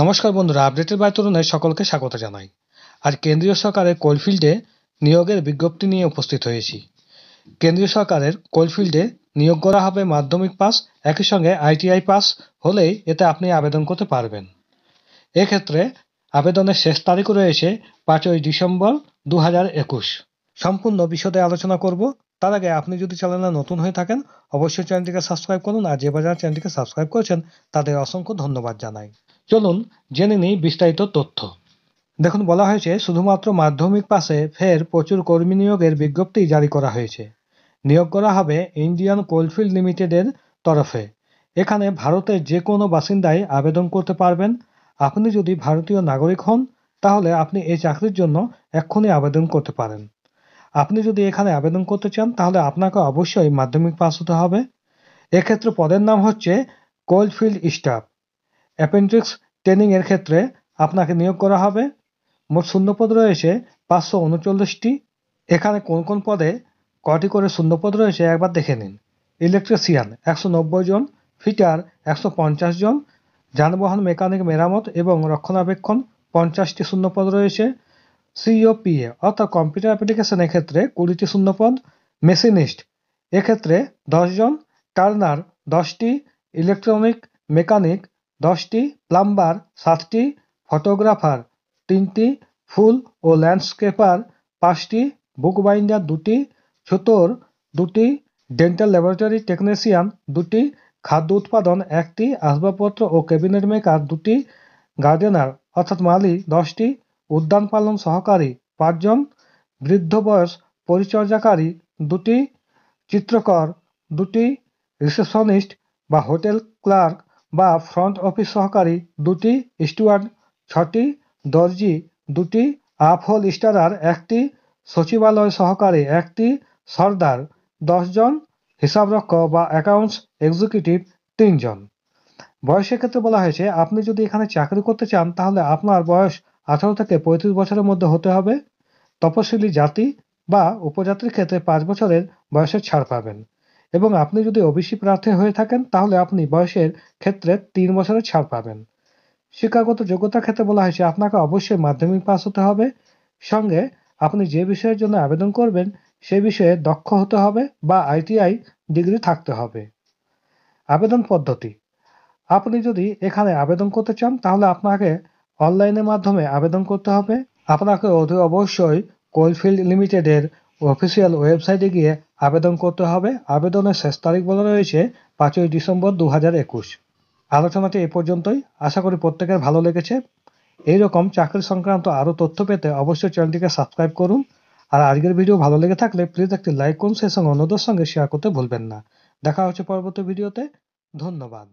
নমস্কার বন্ধুরা আপডেটের বায়তরণে সকলকে স্বাগত জানাই আর কেন্দ্রীয় সরকারের কোলফিল্ডে নিয়োগের বিজ্ঞপ্তি নিয়ে উপস্থিত হয়েছি কেন্দ্রীয় সরকারের কোলফিল্ডে নিয়োগ করা হবে মাধ্যমিক পাস একই সঙ্গে আইটিআই পাস হলেই এতে আপনি আবেদন করতে পারবেন এক্ষেত্রে আবেদনের শেষ তারিখ রয়েছে পাঁচই ডিসেম্বর দু সম্পূর্ণ বিশদে আলোচনা করব তার আগে আপনি যদি চ্যানেলে নতুন হয়ে থাকেন অবশ্যই চ্যানেলটিকে সাবস্ক্রাইব করুন আর যে বাজার চ্যানেলটিকে সাবস্ক্রাইব করেছেন তাদের অসংখ্য ধন্যবাদ জানাই চলুন জেনে নিই বিস্তারিত তথ্য দেখুন বলা হয়েছে শুধুমাত্র মাধ্যমিক পাশে ফের প্রচুর কর্মী নিয়োগের বিজ্ঞপ্তি জারি করা হয়েছে নিয়োগ করা হবে ইন্ডিয়ান কোলফিল্ড লিমিটেডের তরফে এখানে ভারতের যে কোনো বাসিন্দাই আবেদন করতে পারবেন আপনি যদি ভারতীয় নাগরিক হন তাহলে আপনি এই চাকরির জন্য এক্ষুনি আবেদন করতে পারেন আপনি যদি এখানে আবেদন করতে চান তাহলে আপনাকে অবশ্যই মাধ্যমিক পাস হতে হবে এক্ষেত্রে পদের নাম হচ্ছে কোল্ডফিল্ড স্টাফ অ্যাপেন্ডিক্স ট্রেনিং এর ক্ষেত্রে আপনাকে নিয়োগ করা হবে মোট শূন্যপদ রয়েছে পাঁচশো উনচল্লিশটি এখানে কোন কোন পদে কটি করে শূন্যপদ রয়েছে একবার দেখে নিন ইলেকট্রিশিয়ান একশো নব্বই জন ফিটার একশো পঞ্চাশ জন যানবাহন মেকানিক মেরামত এবং রক্ষণাবেক্ষণ পঞ্চাশটি শূন্যপদ রয়েছে সিওপিএ অর্থাৎ কম্পিউটার অ্যাপ্লিকেশনের ক্ষেত্রে কুড়িটি শূন্যপদ মেশিনিস্ট এক্ষেত্রে দশজন টার্নার দশটি ইলেকট্রনিক মেকানিক দশটি প্লাম্বার সাতটি ফটোগ্রাফার তিনটি ফুল ও ল্যান্ডস্কেপার পাঁচটি বুক বাইন্ডার দুটি ছুতোর দুটি ডেন্টাল ল্যাবরেটরি টেকনিশিয়ান দুটি খাদ্য উৎপাদন একটি আসবাবপত্র ও ক্যাবিনেট মেকার দুটি গার্ডেনার অর্থাৎ মালি দশটি উদ্যান পালন সহকারী পাঁচজন বৃদ্ধ বয়স পরিচর্যাকারী দুটি চিত্রকর দুটি রিসেপশনিস্ট বা হোটেল ক্লার্ক বা ফ্রন্ট অফিস সহকারী দুটি স্টুয়ার্ড ছটি দর্জি দুটি হোল স্টারার একটি সচিবালয় সহকারী একটি সর্দার দশজন হিসাবরক্ষ বা অ্যাকাউন্টস এক্সিকিউটিভ তিনজন বয়সের ক্ষেত্রে বলা হয়েছে আপনি যদি এখানে চাকরি করতে চান তাহলে আপনার বয়স আঠারো থেকে পঁয়ত্রিশ বছরের মধ্যে হতে হবে তপশিলি জাতি বা উপজাতির ক্ষেত্রে পাঁচ বছরের বয়সের ছাড় পাবেন এবং আপনি যদি ওবিসি প্রার্থী হয়ে থাকেন তাহলে আপনি বয়সের ক্ষেত্রে তিন বছরের ছাড় পাবেন শিক্ষাগত যোগ্যতার ক্ষেত্রে বলা হয়েছে আপনাকে অবশ্যই মাধ্যমিক পাস হতে হবে সঙ্গে আপনি যে বিষয়ের জন্য আবেদন করবেন সে বিষয়ে দক্ষ হতে হবে বা আইটিআই ডিগ্রি থাকতে হবে আবেদন পদ্ধতি আপনি যদি এখানে আবেদন করতে চান তাহলে আপনাকে অনলাইনের মাধ্যমে আবেদন করতে হবে আপনাকে অতি অবশ্যই কোলফিল্ড লিমিটেডের অফিসিয়াল ওয়েবসাইটে গিয়ে আবেদন করতে হবে আবেদনের শেষ তারিখ বলা রয়েছে পাঁচই ডিসেম্বর দু হাজার একুশ আলোচনাটি এ পর্যন্তই আশা করি প্রত্যেকের ভালো লেগেছে এইরকম চাকরি সংক্রান্ত আরও তথ্য পেতে অবশ্যই চ্যানেলটিকে সাবস্ক্রাইব করুন আর আজকের ভিডিও ভালো লেগে থাকলে প্লিজ একটি লাইক করুন সেই সঙ্গে অন্যদের সঙ্গে শেয়ার করতে ভুলবেন না দেখা হচ্ছে পরবর্তী ভিডিওতে ধন্যবাদ